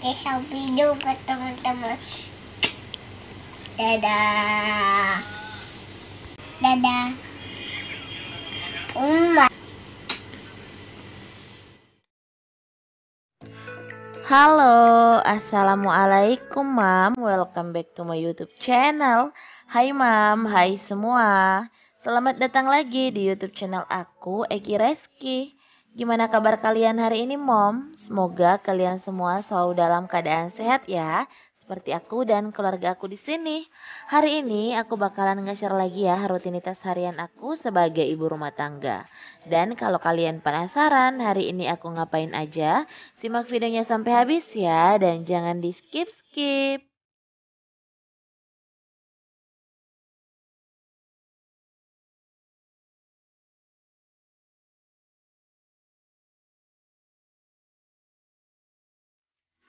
kisah video ke teman-teman dadah dadah Umma. Halo, Assalamualaikum Mam Welcome back to my youtube channel Hai Mam, hai semua Selamat datang lagi di youtube channel aku, Eki Reski Gimana kabar kalian hari ini, Mom? Semoga kalian semua selalu dalam keadaan sehat ya, seperti aku dan keluarga aku di sini. Hari ini aku bakalan nge-share lagi ya rutinitas harian aku sebagai ibu rumah tangga. Dan kalau kalian penasaran hari ini aku ngapain aja, simak videonya sampai habis ya dan jangan di skip-skip.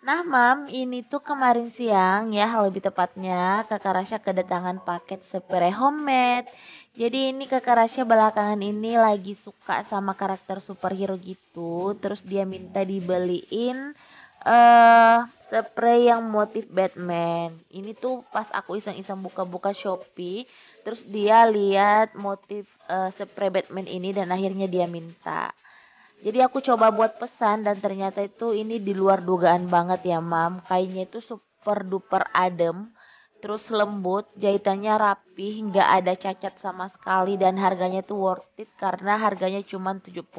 Nah, Mam, ini tuh kemarin siang ya, lebih tepatnya Kakak Rasya kedatangan paket spray homemade. Jadi ini Kakak Rasya belakangan ini lagi suka sama karakter superhero gitu, terus dia minta dibeliin uh, spray yang motif Batman. Ini tuh pas aku iseng-iseng buka-buka Shopee, terus dia lihat motif uh, spray Batman ini dan akhirnya dia minta. Jadi aku coba buat pesan dan ternyata itu ini di luar dugaan banget ya mam. Kainnya itu super duper adem, terus lembut, jahitannya rapih, nggak ada cacat sama sekali dan harganya itu worth it karena harganya cuma 79.000.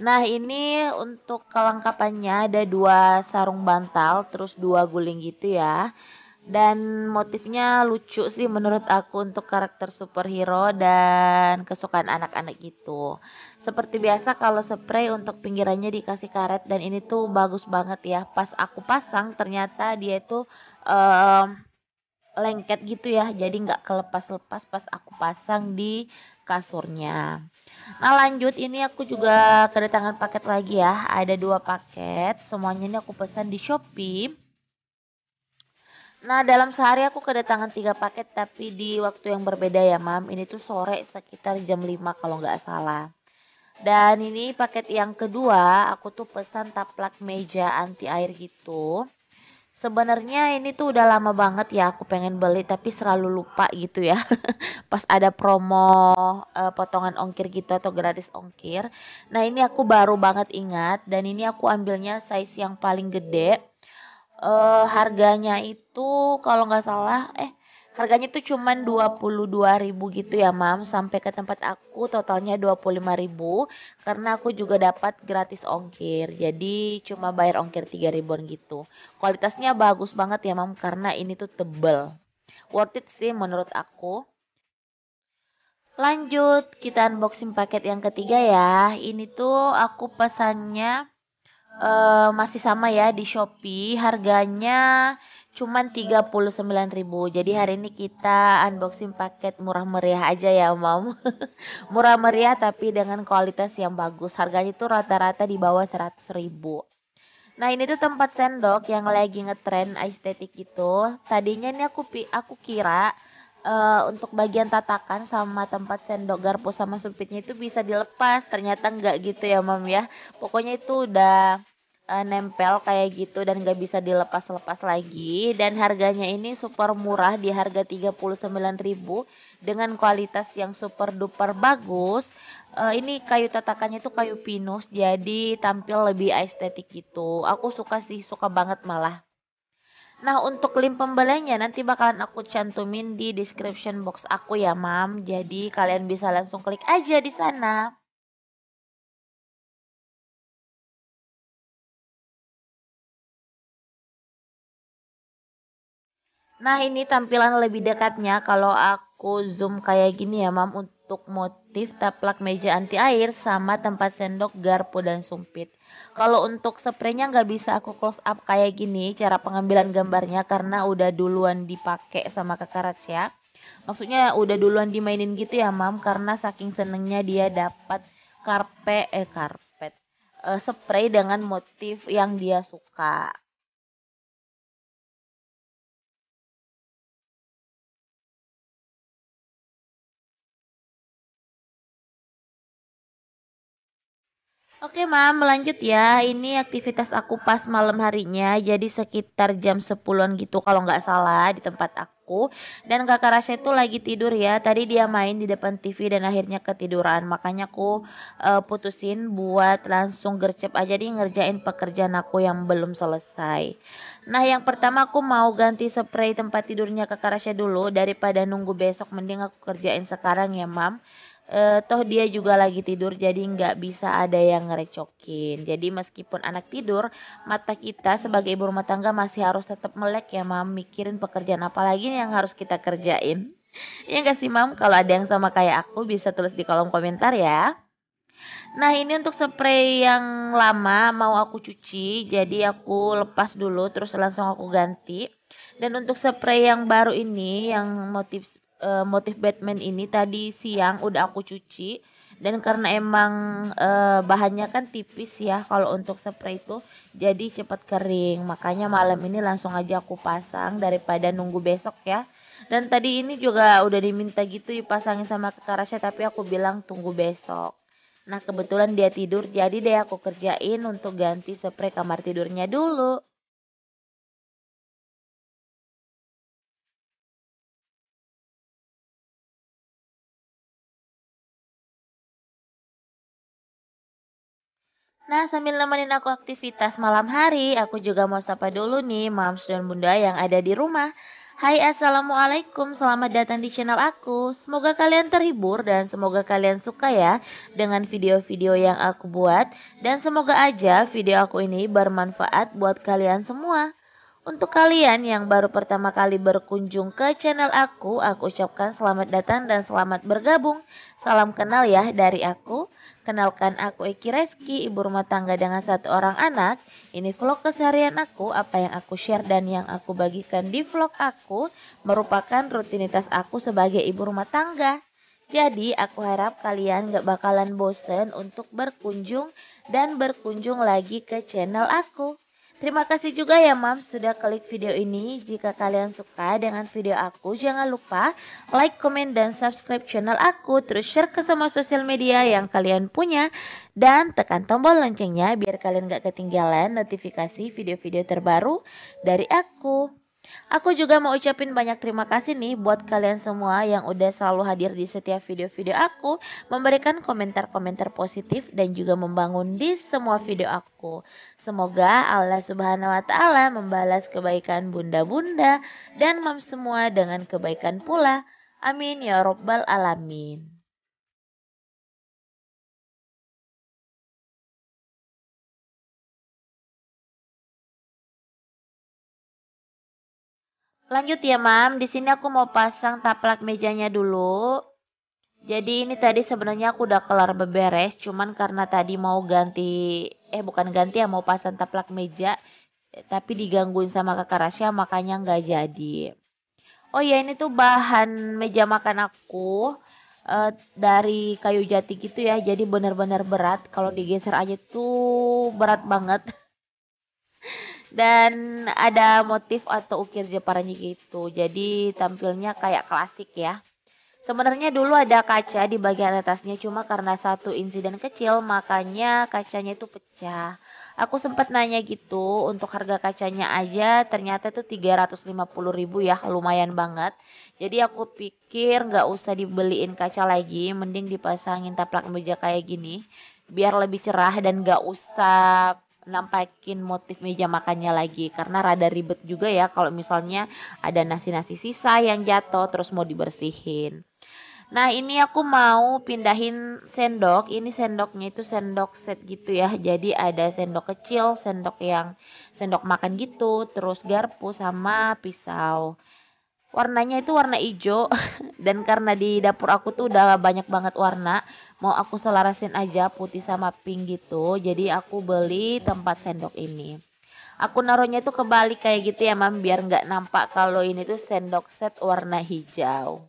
Nah ini untuk kelengkapannya ada dua sarung bantal, terus dua guling gitu ya dan motifnya lucu sih menurut aku untuk karakter superhero dan kesukaan anak-anak gitu. Seperti biasa kalau spray untuk pinggirannya dikasih karet dan ini tuh bagus banget ya. Pas aku pasang ternyata dia itu um, lengket gitu ya. Jadi nggak kelepas-lepas pas aku pasang di kasurnya. Nah lanjut ini aku juga kedatangan paket lagi ya. Ada dua paket. Semuanya ini aku pesan di Shopee Nah, dalam sehari aku kedatangan tiga paket tapi di waktu yang berbeda ya, Mam. Ini tuh sore sekitar jam 5 kalau nggak salah. Dan ini paket yang kedua, aku tuh pesan taplak meja anti air gitu. Sebenarnya ini tuh udah lama banget ya aku pengen beli tapi selalu lupa gitu ya. Pas ada promo eh, potongan ongkir gitu atau gratis ongkir. Nah, ini aku baru banget ingat dan ini aku ambilnya size yang paling gede uh, harganya itu kalau nggak salah eh harganya itu cuman 22.000 gitu ya mam sampai ke tempat aku totalnya 25.000 karena aku juga dapat gratis ongkir jadi cuma bayar ongkir 3.000 ribuan gitu kualitasnya bagus banget ya mam karena ini tuh tebel worth it sih menurut aku lanjut kita unboxing paket yang ketiga ya ini tuh aku pesannya e, masih sama ya di Shopee harganya cuman 39.000. Jadi hari ini kita unboxing paket murah meriah aja ya, Mam. murah meriah tapi dengan kualitas yang bagus. Harganya itu rata-rata di bawah 100.000. Nah, ini tuh tempat sendok yang lagi ngetrend estetik gitu. Tadinya ini aku aku kira uh, untuk bagian tatakan sama tempat sendok garpu sama sumpitnya itu bisa dilepas ternyata nggak gitu ya mam ya pokoknya itu udah uh, nempel kayak gitu dan nggak bisa dilepas-lepas lagi dan harganya ini super murah di harga 39.000 dengan kualitas yang super duper bagus uh, ini kayu tatakannya itu kayu pinus jadi tampil lebih estetik gitu aku suka sih suka banget malah Nah, untuk link pembeliannya nanti bakalan aku cantumin di description box aku ya, Mam. Jadi kalian bisa langsung klik aja di sana. Nah, ini tampilan lebih dekatnya kalau aku zoom kayak gini ya, Mam, untuk motif taplak meja anti air sama tempat sendok, garpu, dan sumpit. Kalau untuk spraynya nggak bisa aku close up kayak gini cara pengambilan gambarnya karena udah duluan dipakai sama kakak ya. Maksudnya udah duluan dimainin gitu ya mam karena saking senengnya dia dapat karpet eh karpet eh, spray dengan motif yang dia suka Oke mam, lanjut ya. Ini aktivitas aku pas malam harinya, jadi sekitar jam 10-an gitu kalau nggak salah di tempat aku. Dan kakak Rasya itu lagi tidur ya, tadi dia main di depan TV dan akhirnya ketiduran. Makanya aku uh, putusin buat langsung gercep aja di ngerjain pekerjaan aku yang belum selesai. Nah yang pertama aku mau ganti spray tempat tidurnya kakak Rasya dulu daripada nunggu besok mending aku kerjain sekarang ya mam e, toh dia juga lagi tidur jadi nggak bisa ada yang ngerecokin jadi meskipun anak tidur mata kita sebagai ibu rumah tangga masih harus tetap melek ya mam mikirin pekerjaan apa lagi yang harus kita kerjain ya nggak sih mam kalau ada yang sama kayak aku bisa tulis di kolom komentar ya Nah ini untuk spray yang lama mau aku cuci jadi aku lepas dulu terus langsung aku ganti dan untuk spray yang baru ini yang motif uh, motif Batman ini tadi siang udah aku cuci dan karena emang uh, bahannya kan tipis ya kalau untuk spray itu jadi cepat kering makanya malam ini langsung aja aku pasang daripada nunggu besok ya dan tadi ini juga udah diminta gitu dipasangin sama Kakarasya tapi aku bilang tunggu besok Nah kebetulan dia tidur jadi deh aku kerjain untuk ganti spray kamar tidurnya dulu. Nah, sambil nemenin aku aktivitas malam hari, aku juga mau sapa dulu nih mams dan bunda yang ada di rumah. Hai assalamualaikum, selamat datang di channel aku. Semoga kalian terhibur dan semoga kalian suka ya dengan video-video yang aku buat. Dan semoga aja video aku ini bermanfaat buat kalian semua. Untuk kalian yang baru pertama kali berkunjung ke channel aku, aku ucapkan selamat datang dan selamat bergabung. Salam kenal ya dari aku. Kenalkan aku Eki Reski, ibu rumah tangga dengan satu orang anak. Ini vlog keseharian aku, apa yang aku share dan yang aku bagikan di vlog aku merupakan rutinitas aku sebagai ibu rumah tangga. Jadi aku harap kalian gak bakalan bosen untuk berkunjung dan berkunjung lagi ke channel aku. Terima kasih juga ya Mam sudah klik video ini. Jika kalian suka dengan video aku, jangan lupa like, komen, dan subscribe channel aku. Terus share ke semua sosial media yang kalian punya. Dan tekan tombol loncengnya biar kalian gak ketinggalan notifikasi video-video terbaru dari aku. Aku juga mau ucapin banyak terima kasih nih buat kalian semua yang udah selalu hadir di setiap video-video aku, memberikan komentar-komentar positif dan juga membangun di semua video aku. Semoga Allah Subhanahu wa taala membalas kebaikan bunda-bunda dan mam semua dengan kebaikan pula. Amin ya robbal alamin. Lanjut ya, Mam. Di sini aku mau pasang taplak mejanya dulu. Jadi ini tadi sebenarnya aku udah kelar beberes, cuman karena tadi mau ganti eh bukan ganti ya, mau pasang taplak meja tapi digangguin sama kakak Rasya makanya nggak jadi. Oh ya ini tuh bahan meja makan aku eh, dari kayu jati gitu ya. Jadi benar-benar berat. Kalau digeser aja tuh berat banget. dan ada motif atau ukir jeparannya gitu. Jadi tampilnya kayak klasik ya. Sebenarnya dulu ada kaca di bagian atasnya cuma karena satu insiden kecil makanya kacanya itu pecah. Aku sempat nanya gitu untuk harga kacanya aja ternyata itu 350 ribu ya lumayan banget. Jadi aku pikir nggak usah dibeliin kaca lagi mending dipasangin taplak meja kayak gini biar lebih cerah dan nggak usah nampakin motif meja makannya lagi karena rada ribet juga ya kalau misalnya ada nasi-nasi sisa yang jatuh terus mau dibersihin. Nah ini aku mau pindahin sendok. Ini sendoknya itu sendok set gitu ya. Jadi ada sendok kecil, sendok yang sendok makan gitu, terus garpu sama pisau warnanya itu warna hijau dan karena di dapur aku tuh udah banyak banget warna mau aku selarasin aja putih sama pink gitu jadi aku beli tempat sendok ini aku naruhnya tuh kebalik kayak gitu ya mam biar nggak nampak kalau ini tuh sendok set warna hijau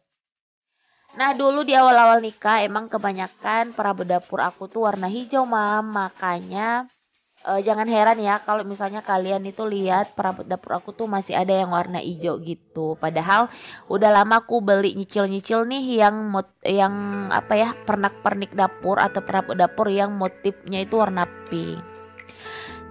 Nah dulu di awal-awal nikah emang kebanyakan perabot dapur aku tuh warna hijau mam makanya uh, jangan heran ya kalau misalnya kalian itu lihat perabot dapur aku tuh masih ada yang warna hijau gitu. Padahal udah lama aku beli nyicil-nyicil nih yang mot yang apa ya pernak-pernik dapur atau perabot dapur yang motifnya itu warna pink.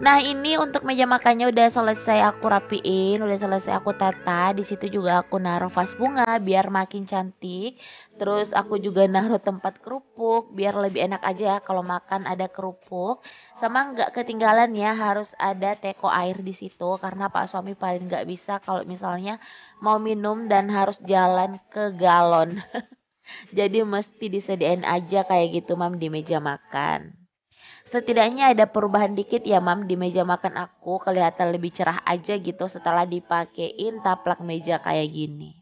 Nah ini untuk meja makannya udah selesai aku rapiin, udah selesai aku tata. Di situ juga aku naruh vas bunga biar makin cantik. Terus aku juga naruh tempat kerupuk biar lebih enak aja ya kalau makan ada kerupuk. Sama nggak ketinggalan ya harus ada teko air di situ karena Pak suami paling nggak bisa kalau misalnya mau minum dan harus jalan ke galon. Jadi mesti disediain aja kayak gitu mam di meja makan. Setidaknya ada perubahan dikit ya mam di meja makan aku kelihatan lebih cerah aja gitu setelah dipakein taplak meja kayak gini.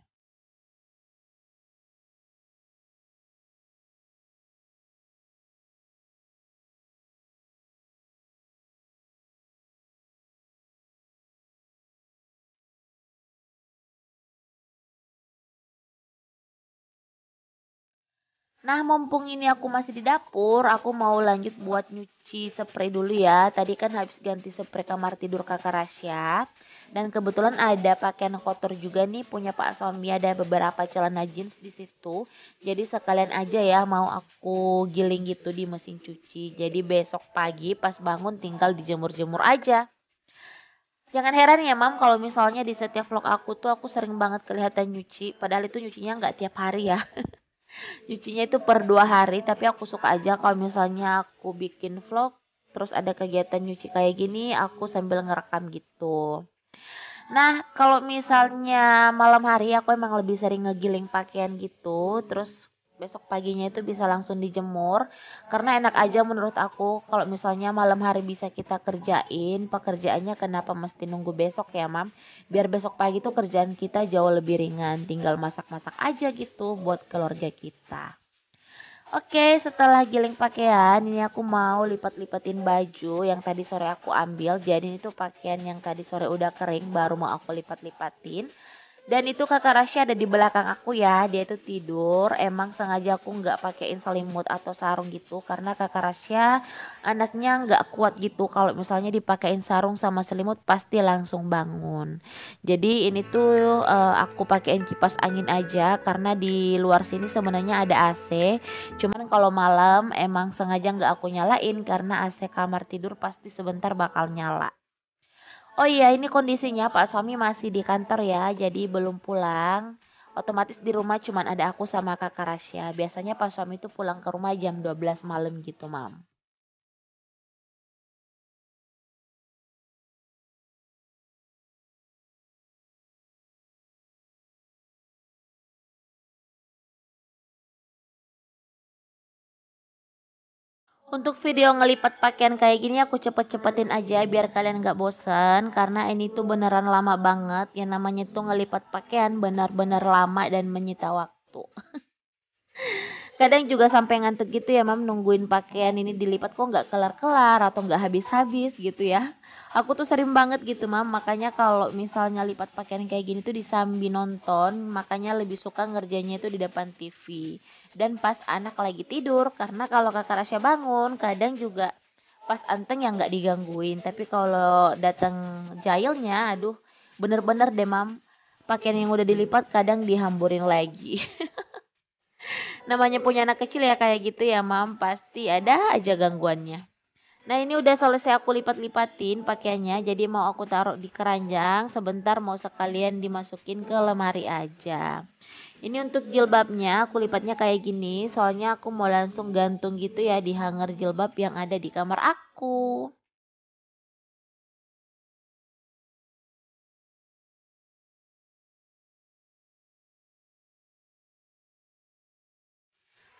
Nah, mumpung ini aku masih di dapur, aku mau lanjut buat nyuci spray dulu ya. Tadi kan habis ganti spray kamar tidur kakak Rasya. Dan kebetulan ada pakaian kotor juga nih punya Pak suami ada beberapa celana jeans di situ. Jadi sekalian aja ya mau aku giling gitu di mesin cuci. Jadi besok pagi pas bangun tinggal dijemur-jemur aja. Jangan heran ya mam kalau misalnya di setiap vlog aku tuh aku sering banget kelihatan nyuci. Padahal itu nyucinya nggak tiap hari ya. Cucinya itu per dua hari, tapi aku suka aja kalau misalnya aku bikin vlog, terus ada kegiatan nyuci kayak gini, aku sambil ngerekam gitu. Nah, kalau misalnya malam hari aku emang lebih sering ngegiling pakaian gitu, terus besok paginya itu bisa langsung dijemur karena enak aja menurut aku kalau misalnya malam hari bisa kita kerjain pekerjaannya kenapa mesti nunggu besok ya mam biar besok pagi itu kerjaan kita jauh lebih ringan tinggal masak-masak aja gitu buat keluarga kita Oke, setelah giling pakaian, ini aku mau lipat-lipatin baju yang tadi sore aku ambil. Jadi itu pakaian yang tadi sore udah kering, baru mau aku lipat-lipatin. Dan itu kakak Rasya ada di belakang aku ya. Dia itu tidur. Emang sengaja aku nggak pakein selimut atau sarung gitu karena kakak Rasya anaknya nggak kuat gitu. Kalau misalnya dipakein sarung sama selimut pasti langsung bangun. Jadi ini tuh uh, aku pakein kipas angin aja karena di luar sini sebenarnya ada AC. Cuman kalau malam emang sengaja nggak aku nyalain karena AC kamar tidur pasti sebentar bakal nyala. Oh iya, ini kondisinya Pak suami masih di kantor ya, jadi belum pulang. Otomatis di rumah cuman ada aku sama kakak Rasya. Biasanya Pak suami itu pulang ke rumah jam 12 malam gitu, Mam. Untuk video ngelipat pakaian kayak gini aku cepet-cepetin aja biar kalian gak bosen Karena ini tuh beneran lama banget Yang namanya tuh ngelipat pakaian benar-benar lama dan menyita waktu Kadang juga sampai ngantuk gitu ya mam nungguin pakaian ini dilipat kok gak kelar-kelar atau gak habis-habis gitu ya Aku tuh sering banget gitu mam makanya kalau misalnya lipat pakaian kayak gini tuh disambi nonton Makanya lebih suka ngerjanya itu di depan TV dan pas anak lagi tidur karena kalau kakak Rasya bangun kadang juga pas anteng yang nggak digangguin tapi kalau datang jailnya aduh bener-bener deh mam pakaian yang udah dilipat kadang dihamburin lagi namanya punya anak kecil ya kayak gitu ya mam pasti ada aja gangguannya Nah ini udah selesai aku lipat-lipatin pakaiannya Jadi mau aku taruh di keranjang Sebentar mau sekalian dimasukin ke lemari aja ini untuk jilbabnya aku lipatnya kayak gini soalnya aku mau langsung gantung gitu ya di hanger jilbab yang ada di kamar aku.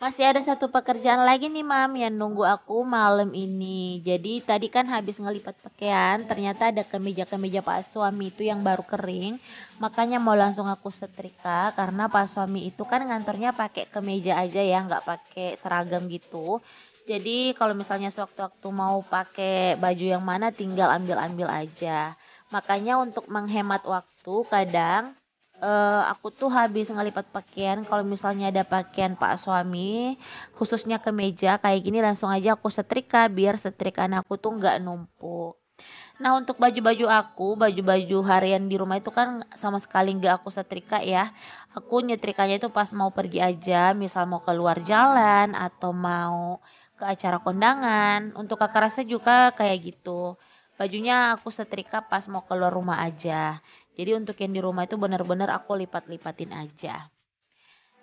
Masih ada satu pekerjaan lagi nih mam yang nunggu aku malam ini. Jadi tadi kan habis ngelipat pakaian, ternyata ada kemeja-kemeja pak suami itu yang baru kering. Makanya mau langsung aku setrika karena pak suami itu kan ngantornya pakai kemeja aja ya, nggak pakai seragam gitu. Jadi kalau misalnya sewaktu-waktu mau pakai baju yang mana tinggal ambil-ambil aja. Makanya untuk menghemat waktu kadang uh, aku tuh habis ngelipat pakaian kalau misalnya ada pakaian pak suami khususnya ke meja kayak gini langsung aja aku setrika biar setrikaan aku tuh nggak numpuk Nah untuk baju-baju aku, baju-baju harian di rumah itu kan sama sekali nggak aku setrika ya. Aku nyetrikanya itu pas mau pergi aja, misal mau keluar jalan atau mau ke acara kondangan. Untuk kakak rasa juga kayak gitu. Bajunya aku setrika pas mau keluar rumah aja. Jadi untuk yang di rumah itu benar-benar aku lipat-lipatin aja.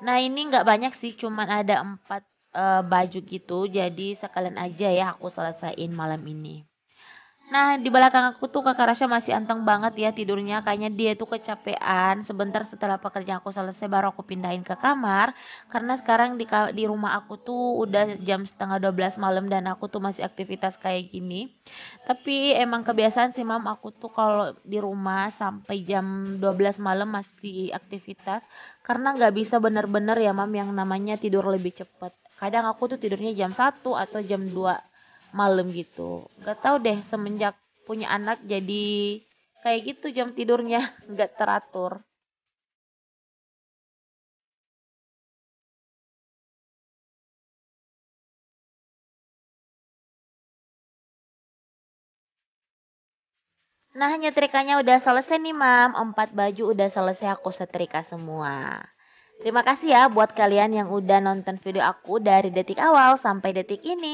Nah ini nggak banyak sih, cuman ada empat uh, baju gitu. Jadi sekalian aja ya aku selesain malam ini. Nah, di belakang aku tuh kakak Rasya masih anteng banget ya tidurnya. Kayaknya dia tuh kecapean. Sebentar setelah pekerjaan aku selesai baru aku pindahin ke kamar. Karena sekarang di, di rumah aku tuh udah jam setengah 12 malam dan aku tuh masih aktivitas kayak gini. Tapi emang kebiasaan sih mam aku tuh kalau di rumah sampai jam 12 malam masih aktivitas. Karena nggak bisa bener-bener ya mam yang namanya tidur lebih cepat. Kadang aku tuh tidurnya jam 1 atau jam 2 malam gitu nggak tahu deh semenjak punya anak jadi kayak gitu jam tidurnya nggak teratur Nah nyetrikanya udah selesai nih mam Empat baju udah selesai aku setrika semua Terima kasih ya buat kalian yang udah nonton video aku dari detik awal sampai detik ini.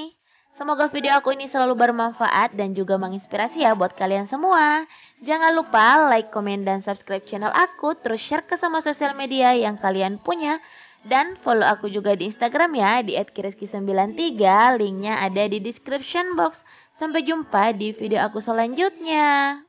Semoga video aku ini selalu bermanfaat dan juga menginspirasi ya buat kalian semua. Jangan lupa like, komen, dan subscribe channel aku. Terus share ke semua sosial media yang kalian punya. Dan follow aku juga di Instagram ya di atkiriski 93 Linknya ada di description box. Sampai jumpa di video aku selanjutnya.